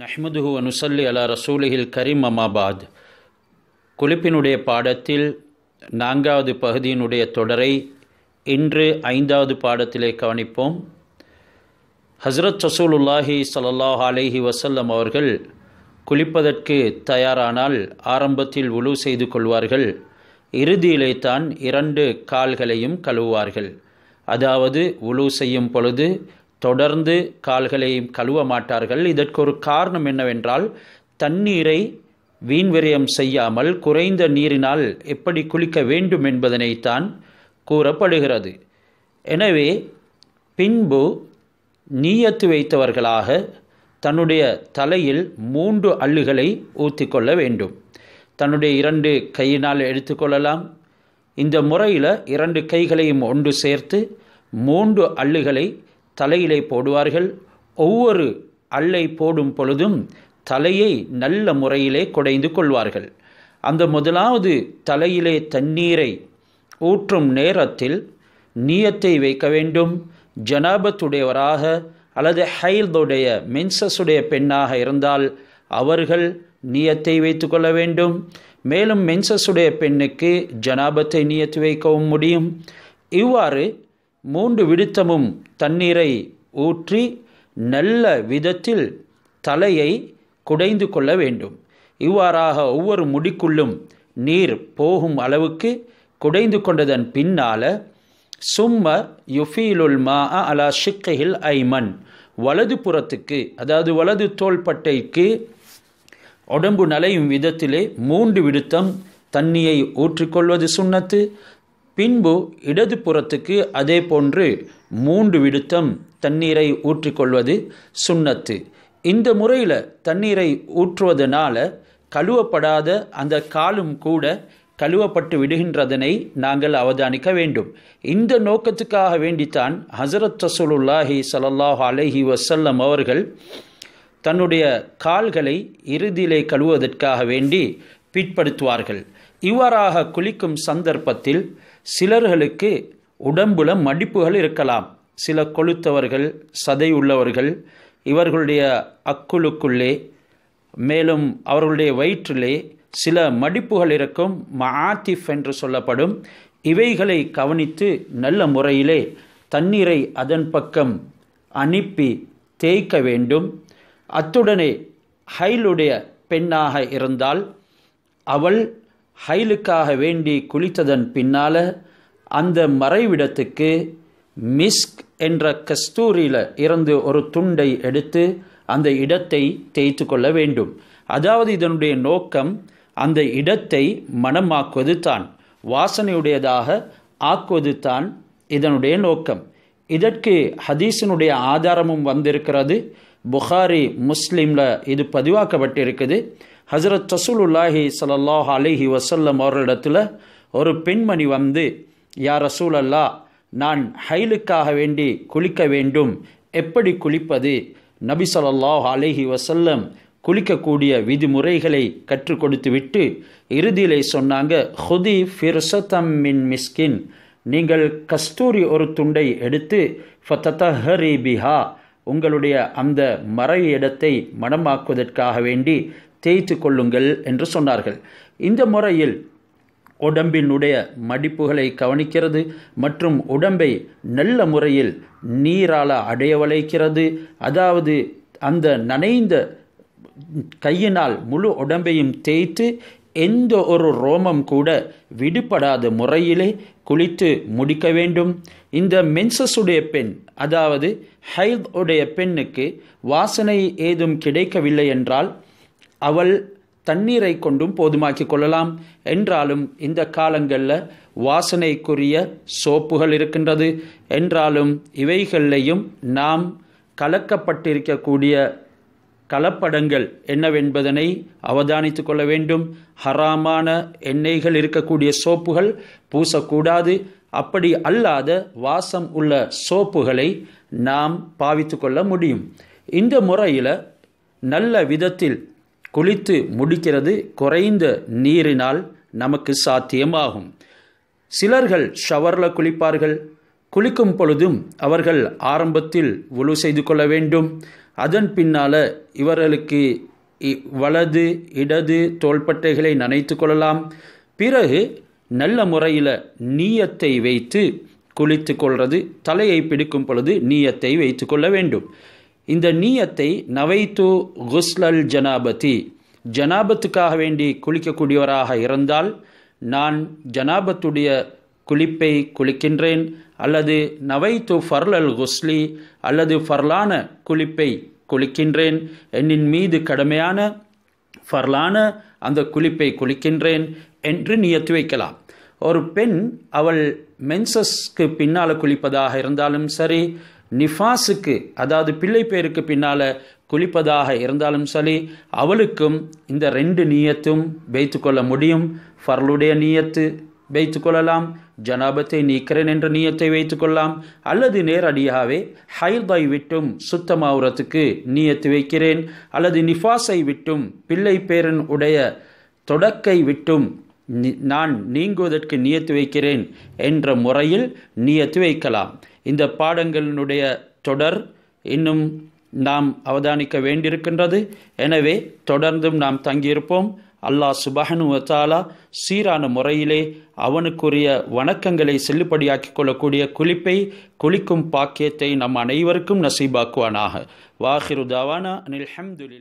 நஹ்மதுஹு அனுசல்லி அலா ரசூலிஹில் கரீம் அமாபாத் குளிப்பினுடைய பாடத்தில் நான்காவது பகுதியினுடைய தொடரை இன்று ஐந்தாவது பாடத்திலே கவனிப்போம் ஹஸ்ரத் ரசூலுல்லாஹி சல்லாஹ் அலைஹி வசல்லம் அவர்கள் குளிப்பதற்கு தயாரானால் ஆரம்பத்தில் உழு செய்து கொள்வார்கள் இறுதியிலே தான் இரண்டு கால்களையும் கழுவுவார்கள் அதாவது உழு செய்யும் பொழுது தொடர்ந்து கால்களை கழுவ மாட்டார்கள் இதற்கு ஒரு காரணம் என்னவென்றால் தண்ணீரை வீண்விரயம் செய்யாமல் குறைந்த நீரினால் எப்படி குளிக்க வேண்டும் என்பதனைத்தான் கூறப்படுகிறது எனவே பின்பு நீயத்து வைத்தவர்களாக தன்னுடைய தலையில் மூன்று அள்ளுகளை ஊற்றிக்கொள்ள வேண்டும் தன்னுடைய இரண்டு கையினால் எடுத்துக்கொள்ளலாம் இந்த முறையில் இரண்டு கைகளையும் ஒன்று சேர்த்து மூன்று அள்ளுகளை தலையிலே போடுவார்கள் ஒவ்வொரு அல்லை போடும் பொழுதும் தலையை நல்ல முறையிலே குடைந்து கொள்வார்கள் அந்த முதலாவது தலையிலே தண்ணீரை ஊற்றும் நேரத்தில் நீயத்தை வைக்க வேண்டும் ஜனாபத்துடையவராக அல்லது ஹைல்தோடைய மென்சஸுடைய பெண்ணாக இருந்தால் அவர்கள் நீயத்தை வைத்து கொள்ள வேண்டும் மேலும் மென்சஸுடைய பெண்ணுக்கு ஜனாபத்தை நீயத்து வைக்கவும் முடியும் இவ்வாறு மூன்று விடுத்தமும் தண்ணீரை ஊற்றி நல்ல விதத்தில் தலையை குடைந்து கொள்ள வேண்டும் இவ்வாறாக ஒவ்வொரு முடிக்குள்ளும் நீர் போகும் அளவுக்கு குடைந்து கொண்டதன் பின்னால சும்ம யுஃபீலுல் மா அலா ஷிக்கையில் ஐமன் வலது புறத்துக்கு அதாவது வலது தோள்பட்டைக்கு உடம்பு நலையும் விதத்திலே மூன்று விடுத்தம் தண்ணியை ஊற்றிக்கொள்வது சுண்ணத்து பின்பு இடது புறத்துக்கு அதே போன்று மூன்று விடுத்தம் தண்ணீரை ஊற்றிக்கொள்வது சுண்ணத்து இந்த முறையில் தண்ணீரை ஊற்றுவதனால் கழுவப்படாத அந்த காலும் கூட கழுவப்பட்டு விடுகின்றதனை நாங்கள் அவதானிக்க வேண்டும் இந்த நோக்கத்துக்காக வேண்டித்தான் ஹசரத் ரசூலுல்லாஹி சல்லாஹ் அலஹி வசல்லம் அவர்கள் தன்னுடைய கால்களை இறுதியிலே கழுவதற்காக வேண்டி பிற்படுத்துவார்கள் இவ்வாறாக குளிக்கும் சந்தர்ப்பத்தில் சிலர்களுக்கு உடம்புல மடிப்புகள் இருக்கலாம் சில கொளுத்தவர்கள் சதை உள்ளவர்கள் இவர்களுடைய அக்குழுக்குள்ளே மேலும் அவர்களுடைய வயிற்றிலே சில மடிப்புகள் இருக்கும் மாத்திஃப் என்று சொல்லப்படும் இவைகளை கவனித்து நல்ல முறையிலே தண்ணீரை அதன் பக்கம் அனுப்பி தேய்க்க வேண்டும் அத்துடனே ஹைலுடைய பெண்ணாக இருந்தால் அவள் ஹைலுக்காக வேண்டி குளித்ததன் பின்னால் அந்த மறைவிடத்துக்கு மிஸ்க் என்ற கஸ்தூரியில் இருந்து ஒரு துண்டை எடுத்து அந்த இடத்தை தேய்த்து கொள்ள வேண்டும் அதாவது இதனுடைய நோக்கம் அந்த இடத்தை மனமாக்குவது தான் வாசனையுடையதாக ஆக்குவது தான் இதனுடைய நோக்கம் இதற்கு ஹதீஸினுடைய ஆதாரமும் வந்திருக்கிறது புகாரி முஸ்லீமில் இது பதிவாக்கப்பட்டிருக்குது ஹசரத் ரசூலுல்லாஹி சலல்லாஹ் அலிஹி வசல்லம் அவர்களிடத்தில் ஒரு பெண்மணி வந்து யார் ரசூல் அல்லா நான் ஹைலுக்காக வேண்டி குளிக்க வேண்டும் எப்படி குளிப்பது நபி சொல்லாஹ் அலிஹி வசல்லம் குளிக்கக்கூடிய விதிமுறைகளை கற்றுக் கொடுத்து விட்டு இறுதியிலே சொன்னாங்க ஹுதி ஃபிர்சத்தம் மின் மிஸ்கின் நீங்கள் கஸ்தூரி ஒரு துண்டை எடுத்து ஃபத்தஹரி பிஹா உங்களுடைய அந்த மறை இடத்தை மனமாக்குவதற்காக வேண்டி தேய்த்து கொள்ளுங்கள் என்று சொன்னார்கள் இந்த முறையில் உடம்பினுடைய மடிப்புகளை கவனிக்கிறது மற்றும் உடம்பை நல்ல முறையில் நீரால் அடைய வளைக்கிறது அதாவது அந்த நனைந்த கையினால் முழு உடம்பையும் தேய்த்து எந்த ஒரு ரோமம் கூட விடுபடாத முறையிலே குளித்து முடிக்க வேண்டும் இந்த மென்சஸுடைய பெண் அதாவது ஹைத் உடைய பெண்ணுக்கு வாசனை ஏதும் கிடைக்கவில்லை என்றால் அவள் தண்ணீரை கொண்டும் போதுமாக்கி கொள்ளலாம் என்றாலும் இந்த காலங்களில் வாசனைக்குரிய சோப்புகள் இருக்கின்றது என்றாலும் இவைகளையும் நாம் கலக்கப்பட்டிருக்கக்கூடிய கலப்படங்கள் என்னவென்பதனை அவதானித்து கொள்ள வேண்டும் ஹராமான எண்ணெய்கள் இருக்கக்கூடிய சோப்புகள் பூசக்கூடாது அப்படி அல்லாத வாசம் உள்ள சோப்புகளை நாம் பாவித்து கொள்ள முடியும் இந்த முறையில் நல்ல விதத்தில் குளித்து முடிக்கிறது குறைந்த நீரினால் நமக்கு சாத்தியமாகும் சிலர்கள் ஷவரில் குளிப்பார்கள் குளிக்கும் பொழுதும் அவர்கள் ஆரம்பத்தில் உழு செய்து கொள்ள வேண்டும் அதன் பின்னால் இவர்களுக்கு வலது இடது தோள்பட்டைகளை நனைத்து கொள்ளலாம் பிறகு நல்ல முறையில் நீயத்தை வைத்து குளித்து கொள்வது தலையை பிடிக்கும் பொழுது நீயத்தை வைத்து கொள்ள வேண்டும் இந்த நீயத்தை நவைத்து குஸ்லல் ஜனாபதி ஜனாபத்துக்காக வேண்டி குளிக்கக்கூடியவராக இருந்தால் நான் ஜனாபத்துடைய குளிப்பை குளிக்கின்றேன் அல்லது நவைத்து ஃபர்லல் குஸ்லி அல்லது ஃபர்லான குளிப்பை குளிக்கின்றேன் என்னின் மீது கடமையான ஃபர்லான அந்த குளிப்பை குளிக்கின்றேன் என்று நியத்து வைக்கலாம் ஒரு பெண் அவள் மென்சஸ்க்கு பின்னால் குளிப்பதாக இருந்தாலும் சரி நிஃபாஸுக்கு அதாவது பிள்ளை பேருக்கு பின்னால் குளிப்பதாக இருந்தாலும் சரி அவளுக்கும் இந்த ரெண்டு நீயத்தும் வைத்து கொள்ள முடியும் ஃபர்லுடைய நீயத்து வைத்து கொள்ளலாம் ஜனாபத்தை நீக்கிறேன் என்ற நீயத்தை வைத்து கொள்ளலாம் அல்லது நேரடியாகவே ஹைல்பாய் விட்டும் சுத்தமாவுறத்துக்கு நீயத்து வைக்கிறேன் அல்லது நிஃபாஸை விட்டும் பிள்ளை பேரன் உடைய தொடக்கை விட்டும் நான் நீங்குவதற்கு நியத்து வைக்கிறேன் என்ற முறையில் நியத்து வைக்கலாம் இந்த பாடங்களினுடைய தொடர் இன்னும் நாம் அவதானிக்க வேண்டியிருக்கின்றது எனவே தொடர்ந்தும் நாம் தங்கியிருப்போம் அல்லாஹ் சுபஹனு வத்தாலா சீரான முறையிலே அவனுக்குரிய வணக்கங்களை செல்லுபடியாக்கிக் கொள்ளக்கூடிய குளிப்பை குளிக்கும் பாக்கியத்தை நம் அனைவருக்கும் நசீபாக்குவானாக வாஹிருதாவானா அனில் ஹம்துலில்